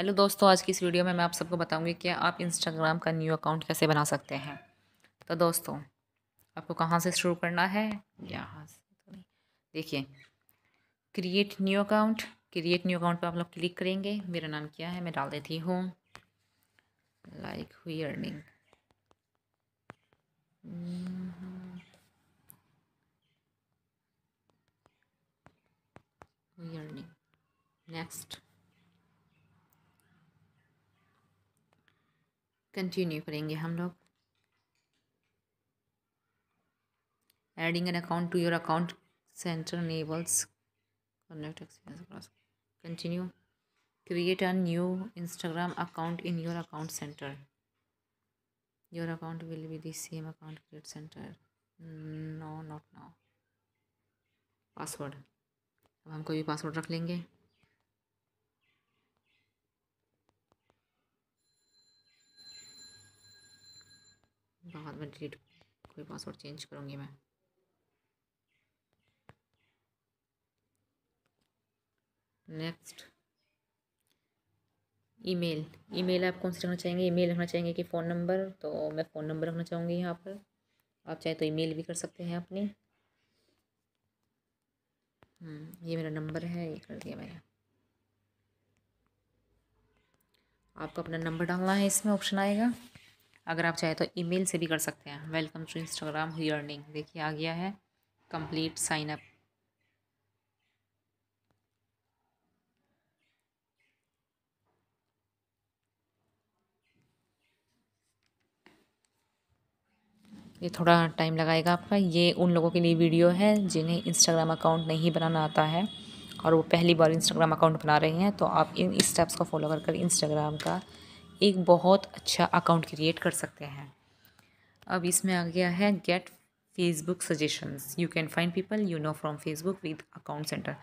hello दोस्तों आज की इस वीडियो में मैं आप सबको बताऊंगी कि आप इंस्टाग्राम का न्यू अकाउंट कैसे बना सकते हैं तो दोस्तों आपको कहाँ से शुरू करना है यहाँ से तो देखिए create new account create new account पर आप लोग क्लिक करेंगे मेरा नाम क्या है मैं डाल देती हूँ लाइक हुई अर्निंग हुई अर्निंग नेक्स्ट कंटिन्यू करेंगे हम लोग adding an account to your account centre enables connect experience continue create a new Instagram account in your account centre your account will be the same account create centre no not no password अब हम कोई भी password रख लेंगे बाद में delete कोई password change करूँगी मैं नेक्स्ट ईमेल ईमेल आप कौन सी रखना चाहेंगे ईमेल रखना चाहेंगे कि फ़ोन नंबर तो मैं फ़ोन नंबर रखना चाहूँगी यहाँ पर आप चाहे तो ईमेल भी कर सकते हैं अपनी हम्म, ये मेरा नंबर है ये कर दिया मैंने आपको अपना नंबर डालना है इसमें ऑप्शन आएगा अगर आप चाहे तो ईमेल से भी कर सकते हैं वेलकम टू इंस्टाग्राम हुई अर्निंग देखिए आ गया है कंप्लीट साइन अप ये थोड़ा टाइम लगाएगा आपका ये उन लोगों के लिए वीडियो है जिन्हें इंस्टाग्राम अकाउंट नहीं बनाना आता है और वो पहली बार इंस्टाग्राम अकाउंट बना रहे हैं तो आप इन स्टेप्स को फॉलो कर इंस्टाग्राम का एक बहुत अच्छा अकाउंट क्रिएट कर सकते हैं अब इसमें आ गया है get Facebook suggestions you can find people you know from Facebook with account centre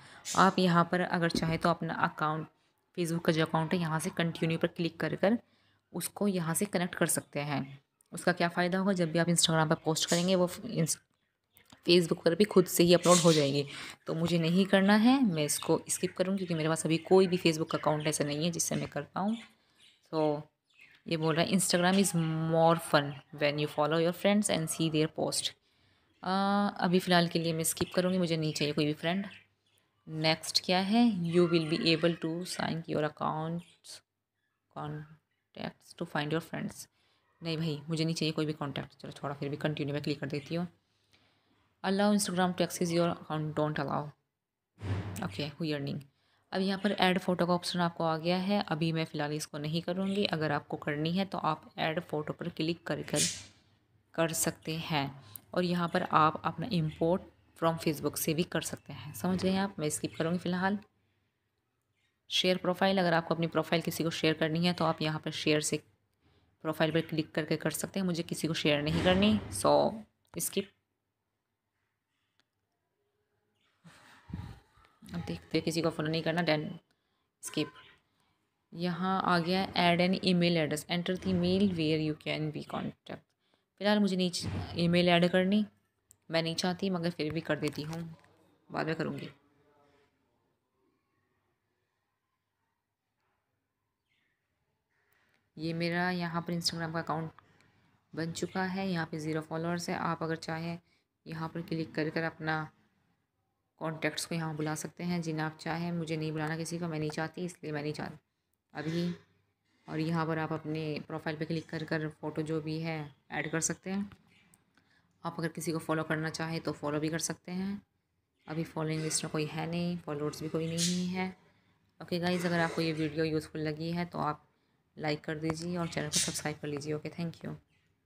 आप यहाँ पर अगर चाहे तो अपना अकाउंट फेसबुक का जो अकाउंट है यहाँ से कंटिन्यू पर क्लिक कर कर उसको यहाँ से कनेक्ट कर सकते हैं उसका क्या फ़ायदा होगा जब भी आप इंस्टाग्राम पर पोस्ट करेंगे वो फेसबुक पर भी खुद से ही अपलोड हो जाएगी तो मुझे नहीं करना है मैं इसको स्किप करूँ क्योंकि मेरे पास अभी कोई भी फेसबुक अकाउंट ऐसा नहीं है जिससे मैं कर पाऊँ तो ये बोल रहा है Instagram is more fun when you follow your friends and see their post अभी फ़िलहाल के लिए मैं स्किप करूँगी मुझे नहीं चाहिए कोई भी फ्रेंड नेक्स्ट क्या है you will be able to sign your accounts contacts to find your friends नहीं भाई मुझे नहीं चाहिए कोई भी कॉन्टैक्ट चलो छोड़ा फिर भी कंटिन्यू मैं क्लिक कर देती हूँ allow Instagram to access your account don't allow okay हुई अर्निंग अब यहाँ पर ऐड फ़ोटो का ऑप्शन आपको आ गया है अभी मैं फ़िलहाल इसको नहीं करूँगी अगर आपको करनी है तो आप ऐड फ़ोटो पर क्लिक कर कर कर सकते हैं और यहाँ पर आप अपना इम्पोर्ट फ्रॉम फेसबुक से भी कर सकते हैं समझ रहे हैं आप मैं स्किप करूँगी फ़िलहाल शेयर प्रोफाइल अगर आपको अपनी प्रोफाइल किसी को शेयर करनी है तो आप यहाँ पर शेयर से प्रोफाइल पर क्लिक करके कर सकते हैं मुझे किसी को शेयर नहीं करनी सो स्किप अब देखते किसी को फॉलो नहीं करना डैन स्किप यहाँ आ गया add an email address enter the mail where you can be contact फिलहाल मुझे नहीं ईमेल ऐड करनी मैं नहीं चाहती मगर फिर भी कर देती हूँ बाद में करूँगी ये मेरा यहाँ पर इंस्टाग्राम का अकाउंट बन चुका है यहाँ पे ज़ीरो फॉलोअर्स है आप अगर चाहें यहाँ पर क्लिक कर कर अपना कॉन्टैक्ट्स को यहाँ बुला सकते हैं जिन्हें आप चाहें मुझे नहीं बुलाना किसी को मैं नहीं चाहती इसलिए मैं नहीं चाहती अभी और यहाँ पर आप अपने प्रोफाइल पे क्लिक कर कर फ़ोटो जो भी है ऐड कर सकते हैं आप अगर किसी को फॉलो करना चाहें तो फॉलो भी कर सकते हैं अभी फॉलोइंग लिस्ट में कोई है नहीं फॉलोअर्स भी कोई नहीं है ओके गाइज़ अगर आपको ये वीडियो यूज़फुल लगी है तो आप लाइक कर दीजिए और चैनल को सब्सक्राइब कर लीजिए ओके थैंक यू